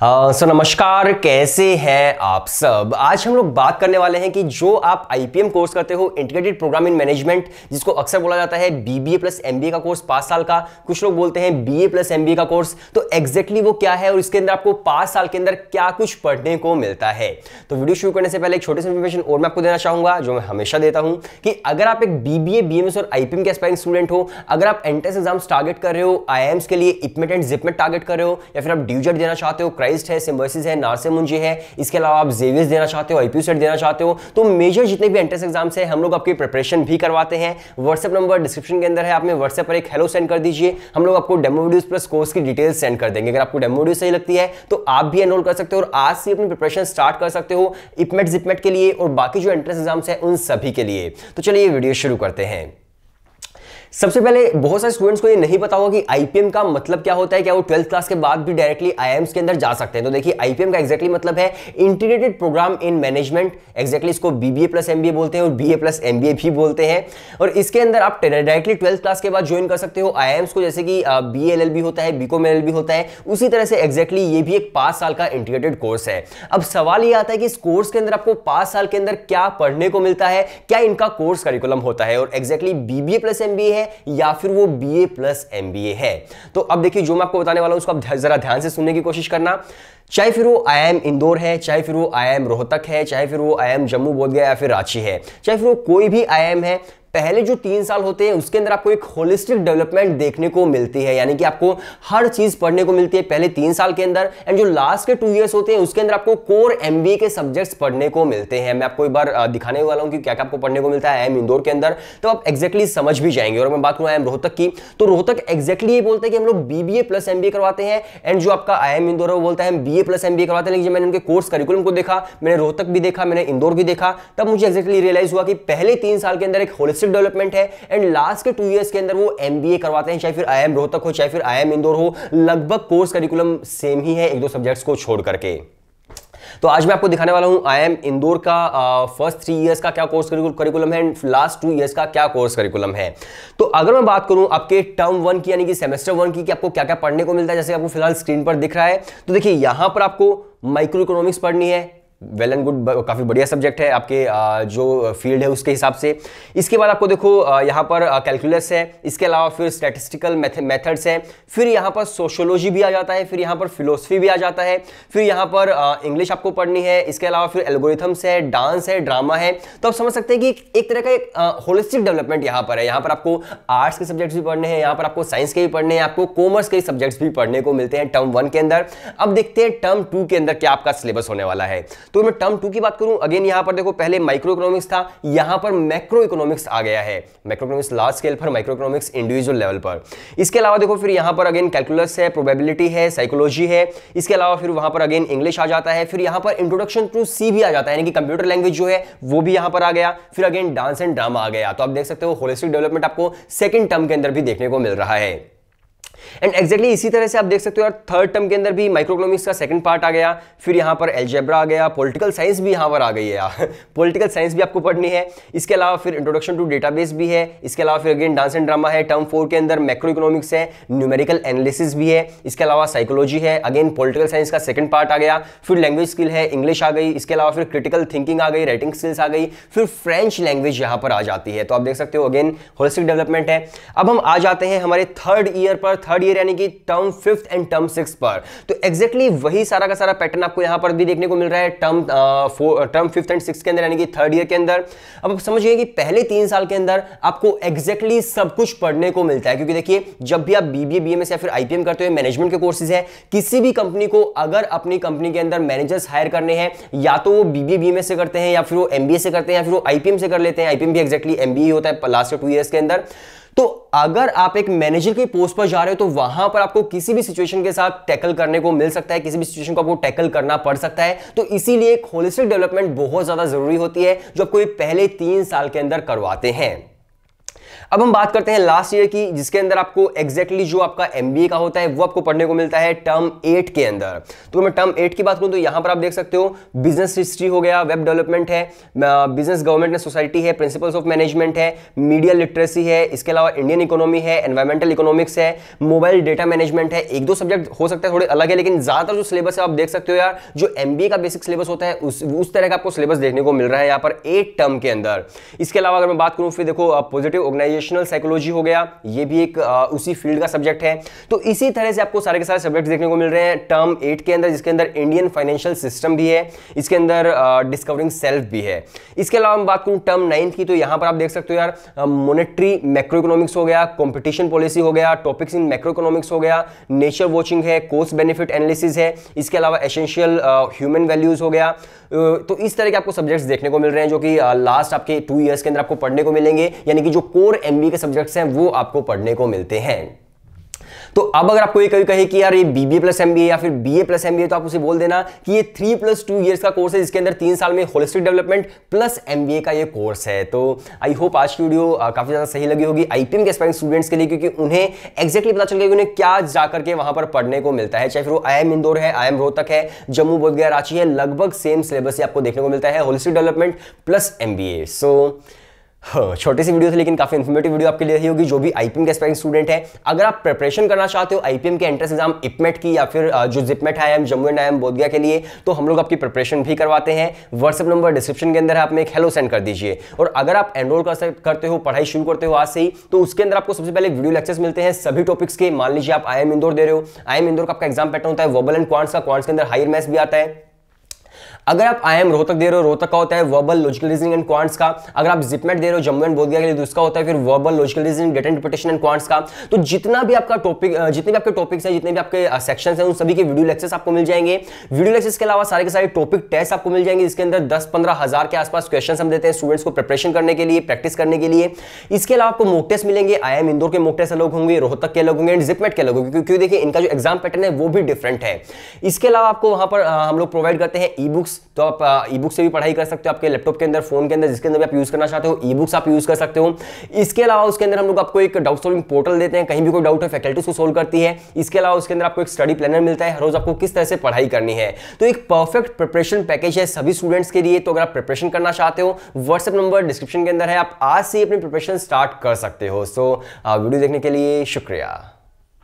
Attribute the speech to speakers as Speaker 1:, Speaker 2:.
Speaker 1: हाँ, सो uh, so, नमस्कार कैसे हैं आप सब आज हम लोग बात करने वाले हैं कि जो आप आईपीएम कोर्स करते हो इंटीग्रेटेड प्रोग्राम इन मैनेजमेंट जिसको अक्सर बोला जाता है बीबीए प्लस एमबीए का कोर्स पाँच साल का कुछ लोग बोलते हैं बीए प्लस एमबीए का कोर्स तो एग्जैक्टली exactly वो क्या है और इसके अंदर आपको पाँच साल के अंदर क्या कुछ पढ़ने को मिलता है तो वीडियो शुरू करने से पहले एक छोटे से इन्फॉर्मेशन और मैं आपको देना चाहूँगा जो मैं हमेशा देता हूँ कि अगर आप एक बीबीए बीएमएस और आईपीएम के एस्पायरिंग स्टूडेंट हो अगर आप एंट्रेंस एग्जाम्स टारगेट कर रहे हो आई के लिए इपमेट एंड जिपमेट टारगेट कर रहे हो या फिर आप ड्यूजर e देना चाहते हो क्राइस्ट है सिम्बर्सिस है नारसेमुंजी है इसके अलावा आप जेवियस देना चाहते हो आईपीयू सेट देना चाहते हो तो मेजर जितने भी एंट्रेंस एग्जाम्स है हम लोग आपकी प्रिपरेशन भी करवाते हैं व्हाट्सएप नंबर डिस्क्रिप्शन के अंदर है आप में व्हाट्सएप पर एक हेलो सेंड कर दीजिए हम लोग आपको डेमो वीडियोस प्लस कोर्स की डिटेल्स सेंड कर देंगे अगर आपको डेमो वीडियो सही लगती है तो आप भी एनरोल कर सकते हो और आज से अपनी प्रिपरेशन स्टार्ट कर सकते हो इपमेट जिपमेट के लिए और बाकी जो एंट्रेंस एग्जाम्स है उन सभी के लिए तो चलिए वीडियो शुरू करते हैं सबसे पहले बहुत सारे स्टूडेंट्स को ये नहीं पता होगा कि आईपीएम का मतलब क्या होता है क्या वो ट्वेल्थ क्लास के बाद भी डायरेक्टली आई के अंदर जा सकते हैं तो देखिए आईपीएम का एक्जैक्टली मतलब है integrated programme in management exactly इसको बीबीए प्लस एमबीए बोलते हैं और बीए प्लस एमबीए भी बोलते हैं और इसके अंदर आप डायरेक्टली ट्वेल्थ क्लास के बाद ज्वाइन कर सकते हो आई को जैसे कि बी एल एल होता है बीकॉम एल होता है उसी तरह से एक्जैक्टली ये भी एक पांच साल का इंटीग्रेटेड कोर्स है अब सवाल ये आता है कि इस कोर्स के अंदर आपको पांच साल के अंदर क्या पढ़ने को मिलता है क्या इनका कोर्स करिकुलम होता है और एक्जैक्टली बीबीए प्लस एमबीए है या फिर वो B A plus M B A है तो अब देखिए जो मैं आपको बताने वाला हूँ उसको आप जरा ध्यान से सुनने की कोशिश करना चाहे फिर वो आई एम इंदौर है चाहे फिर वो आई एम रोहतक है चाहे फिर वो आई एम जम्मू बोध गया या फिर रांची है चाहे फिर वो कोई भी आई एम है पहले जो तीन साल होते हैं उसके अंदर आपको एक होलिस्टिक डेवलपमेंट देखने को मिलती है यानी कि आपको हर चीज पढ़ने को मिलती है पहले तीन साल के अंदर एंड जो लास्ट के टू ईयर्स होते हैं उसके अंदर आपको कोर एम के सब्जेक्ट्स पढ़ने को मिलते हैं मैं आपको एक बार दिखाने वाला हूँ कि क्या क्या आपको पढ़ने को मिलता है एम इंदौर के अंदर तो आप एक्जैक्टली समझ भी जाएंगे और मैं बात करूँ एम रोहतक की तो रोहतक एक्जैक्टली ये बोलते हैं कि हम लोग बी प्लस एमबीए करवाते हैं एंड जो आपका आई एम इंदौर है वो बोलता है हम बीए प्लस एम करवाते हैं लेकिन जब मैंने उनके कोर्स करिकुलम को देखा मैंने रोहतक भी देखा मैंने इंदौर भी देखा तब मुझे एक्जैक्टली रियलाइज हुआ कि पहले तीन साल के अंदर एक होलिस्टिक स्किल डेवलपमेंट है एंड लास्ट के टू ईयर्स के अंदर वो एम करवाते हैं चाहे फिर आई रोहतक हो चाहे फिर आई इंदौर हो लगभग कोर्स करिकुलम सेम ही है एक दो सब्जेक्ट्स को छोड़ करके तो आज मैं आपको दिखाने वाला हूं आई एम इंदौर का फर्स्ट थ्री इयर्स का क्या कोर्स करिकुलम है एंड लास्ट टू इयर्स का क्या कोर्स करिकुलम है तो अगर मैं बात करूं आपके टर्म वन की यानी कि सेमेस्टर वन की कि आपको क्या क्या पढ़ने को मिलता है जैसे आपको फिलहाल स्क्रीन पर दिख रहा है तो देखिए यहां पर आपको माइक्रो इकोनॉमिक्स पढ़नी है वेल एंड गुड काफ़ी बढ़िया सब्जेक्ट है आपके जो फील्ड है उसके हिसाब से इसके बाद आपको देखो यहाँ पर कैलकुलस है इसके अलावा फिर स्टैटिस्टिकल मेथड्स हैं फिर यहाँ पर सोशोलॉजी भी आ जाता है फिर यहाँ पर फिलोसफी भी आ जाता है फिर यहाँ पर इंग्लिश आपको पढ़नी है इसके अलावा फिर एल्गोरिथम्स है डांस है ड्रामा है तो आप समझ सकते हैं कि एक तरह का एक होलिस्टिक डेवलपमेंट यहाँ पर है यहाँ पर आपको आर्ट्स के सब्जेक्ट्स भी पढ़ने हैं यहाँ पर आपको साइंस के भी पढ़ने हैं आपको कॉमर्स के सब्जेक्ट्स भी पढ़ने को मिलते हैं टर्म वन के अंदर अब देखते हैं टर्म टू के अंदर क्या आपका सिलेबस होने वाला है तो मैं टर्म टू की बात करूं अगेन यहां पर देखो पहले माइक्रो इकोनॉमिक्स था यहां पर मैक्रो इकोनॉमिक्स आ गया है माइक्रो इकोनॉमिक्स लार्ज स्केल पर माइक्रो इकोनॉमिक्स इंडिविजुअल लेवल पर इसके अलावा देखो फिर यहां पर अगेन कैलकुलस है प्रोबेबिलिटी है साइकोलॉजी है इसके अलावा फिर वहां पर अगेन इंग्लिश आ जाता है फिर यहां पर इंट्रोडक्शन टू सी भी आ जाता है यानी कि कंप्यूटर लैंग्वेज जो है वो भी यहां पर आ गया फिर अगेन डांस एंड ड्रामा आ गया तो आप देख सकते हो होलिस्टिक डेवलपमेंट आपको सेकंड टर्म के अंदर भी देखने को मिल रहा है एंड एक्जैक्टली इसी तरह से आप देख सकते हो यार थर्ड टर्म के अंदर भी माइक्रोकोनॉमिक्स का सेकंड पार्ट आ गया फिर यहाँ पर एल्जेब्रा आ गया पॉलिटिकल साइंस भी यहाँ पर आ गई है यार पॉलिटिकल साइंस भी आपको पढ़नी है इसके अलावा फिर इंट्रोडक्शन टू डेटाबेस भी है इसके अलावा फिर अगेन डांस एंड ड्रामा है टर्म फोर के अंदर माइक्रो इकोनॉमिक्स है न्यूमेरिकल एनालिसिस भी है इसके अलावा साइकोलॉजी है अगेन पोलिटिकल साइंस का सेकंड पार्ट आ गया फिर लैंग्वेज स्किल है इंग्लिश आ गई इसके अलावा फिर क्रिटिकल थिंकिंग आ गई राइटिंग स्किल्स आ गई फिर फ्रेंच लैंग्वेज यहाँ पर आ जाती है तो आप देख सकते हो अगेन होलिस्टिक डेवलपमेंट है अब हम आ जाते हैं हमारे थर्ड ईयर पर थर्ड थर्ड ईयर यानी कि term fifth and term six पर तो एग्जैक्टली exactly वही सारा का सारा पैटर्न आपको यहां पर भी देखने को मिल रहा है term term fifth and six के अंदर यानी कि थर्ड ईयर के अंदर अब आप समझिए कि पहले तीन साल के अंदर आपको एग्जैक्टली exactly सब कुछ पढ़ने को मिलता है क्योंकि देखिए जब भी आप बीबीए बी या फिर आईपीएम करते हुए मैनेजमेंट के कोर्सेज है किसी भी कंपनी को अगर अपनी कंपनी के अंदर मैनेजर्स हायर करने हैं या तो वो बीबीए बी से करते हैं या फिर वो एमबीए से करते हैं या फिर वो आईपीएम से कर लेते हैं आईपीएम भी एग्जैक्टली एमबीए होता है लास्ट टू ईयर्स के अंदर तो अगर आप एक मैनेजर के पोस्ट पर जा रहे हो तो वहां पर आपको किसी भी सिचुएशन के साथ टैकल करने को को मिल सकता है किसी भी सिचुएशन को आपको टैकल करना पड़ सकता है तो इसीलिए होलिस्टिक डेवलपमेंट बहुत ज़्यादा ज़रूरी होती है जो आपको पहले तीन साल के अंदर करवाते हैं अब हम बात करते हैं लास्ट ईयर की जिसके अंदर आपको एक्जैक्टली जो आपका एम का होता है वो आपको पढ़ने को मिलता है टर्म एट के अंदर तो मैं टर्म एट की बात करूँ तो यहाँ पर आप देख सकते हो बिजनेस हिस्ट्री हो गया वेब डेवलपमेंट है बिजनेस गवर्नमेंट एंड सोसाइटी है प्रिंसिपल्स ऑफ मैनेजमेंट है मीडिया लिटरेसी है इसके अलावा इंडियन इकोनॉमी है एनवायरमेंटल इकोनॉमिक्स है मोबाइल डेटा मैनेजमेंट है एक दो सब्जेक्ट हो सकता है थोड़े अलग है लेकिन ज्यादातर जो सिलेबस है आप देख सकते हो यार जो एम का बेसिक सिलेबस होता है उस उस तरह का आपको सिलेबस देखने को मिल रहा है यहाँ पर एट टर्म के अंदर इसके अलावा अगर मैं बात करूँ फिर देखो पॉजिटिव ऑर्गेनाइज ऑर्गेनाइजेशनल साइकोलॉजी हो गया ये भी एक आ, उसी फील्ड का सब्जेक्ट है तो इसी तरह से आपको सारे के सारे सब्जेक्ट देखने को मिल रहे हैं टर्म एट के अंदर जिसके अंदर इंडियन फाइनेंशियल सिस्टम भी है इसके अंदर डिस्कवरिंग सेल्फ भी है इसके अलावा बात करूँ टर्म नाइन्थ की तो यहाँ पर आप देख सकते हो यार मोनिट्री मैक्रो इकोनॉमिक्स हो गया कॉम्पिटिशन पॉलिसी हो गया टॉपिक्स इन मैक्रो इकोनॉमिक्स हो गया नेचर वॉचिंग है कोस्ट बेनिफिट एनालिसिस है इसके अलावा एसेंशियल ह्यूमन वैल्यूज हो गया तो इस तरह के आपको सब्जेक्ट्स देखने को मिल रहे हैं जो कि लास्ट आपके टू इयर्स के अंदर आपको पढ़ने को मिलेंगे यानी कि जो कोर एम के सब्जेक्ट्स हैं वो आपको पढ़ने को मिलते हैं तो अब अगर आपको ये कभी कहे कि यार ये बीबीए प्लस एमबीए या फिर बीए प्लस एमबीए तो आप उसे बोल देना कि ये थ्री प्लस टू ईयर्स का कोर्स है जिसके अंदर तीन साल में होलिस्टिक डेवलपमेंट प्लस एमबीए का ये कोर्स है तो आई होप आज की वीडियो काफी ज्यादा सही लगी होगी आईपीएम के एस्पायरिंग स्टूडेंट्स के लिए क्योंकि उन्हें एक्जैक्टली पता चल गया उन्हें क्या जाकर के वहां पर पढ़ने को मिलता है चाहे फिर वो आई एम इंदौर है आई एम रोहतक है जम्मू बोध रांची है लगभग सेम सिलेबस आपको देखने को मिलता है holistic development plus MBA so so, हाँ, छोटी सी वीडियो थी लेकिन काफी इन्फॉर्मेटिव वीडियो आपके लिए रही होगी जो भी आईपीएम के एस्पायरिंग स्टूडेंट है अगर आप प्रिपरेशन करना चाहते हो आईपीएम के एंट्रेंस एग्जाम इपमेट की या फिर जो जिपमेट है जम्मू एंड एम बोधगया के लिए तो हम लोग आपकी प्रिपरेशन भी करवाते हैं व्हाट्सअप नंबर डिस्क्रिप्शन के अंदर आप एक हेलो सेंड कर दीजिए और अगर आप एनरोल कर करते हो पढ़ाई शुरू करते हो आज से ही तो उसके अंदर आपको सबसे पहले वीडियो लेक्चर्स मिलते हैं सभी टॉपिक्स के मान लीजिए आप आई इंदौर दे रहे हो आई इंदौर का आपका एग्जाम पैटर्न होता है वोबल एंड क्वांट्स का क्वांट्स के अंदर हायर मैथ्स भी आता है अगर आप आई एम रोहतक दे रहे हो रोहतक का होता है verbal logical reasoning and quants का अगर आप जिपमेट दे रहे हो जम्मू एंड बोधगया के लिए तो उसका होता है फिर verbal logical reasoning data interpretation and quants का तो जितना भी आपका टॉपिक जितने भी आपके टॉपिक्स है जितने भी आपके सेक्शन है उन सभी के वीडियो लेक्चर्स आपको मिल जाएंगे वीडियो लेक्चर्स के अलावा सारे के सारे टॉपिक टेस्ट आपको मिल जाएंगे इसके अंदर दस पंद्रह हजार के आसपास क्वेश्चन हम देते हैं स्टूडेंट्स को प्रिपरेशन करने के लिए प्रैक्टिस करने के लिए इसके अलावा आपको मोक टेस्ट मिलेंगे आई एम इंदौर के मोक टेस्ट अलग होंगे रोहतक के अलग होंगे एंड जिपमेट के अलग होंगे क्योंकि देखिए इनका जो एग्जाम पैटर्न है वो भी डिफरेंट है इसके अलावा आपको वहां पर हम लोग प्रोवाइड करते हैं ई बुक्स तो आप ई बुक से भी पढ़ाई कर सकते हो आपके लैपटॉप के अंदर फोन के अंदर जिसके अंदर भी आप यूज़ करना चाहते हो ई बुक्स आप यूज़ कर सकते हो इसके अलावा उसके अंदर हम लोग आपको एक डाउट सॉल्विंग पोर्टल देते हैं कहीं भी कोई डाउट है फैकल्टी उसको सोल्व करती है इसके अलावा उसके अंदर आपको एक स्टडी प्लानर मिलता है हर रोज आपको किस तरह से पढ़ाई करनी है तो एक परफेक्ट प्रिपरेशन पैकेज है सभी स्टूडेंट्स के लिए तो अगर आप प्रिपरेशन करना चाहते हो व्हाट्सएप नंबर डिस्क्रिप्शन के अंदर है आप आज से अपनी प्रिपरेशन स्टार्ट कर सकते हो सो वीडियो देखने के लिए शुक्रिया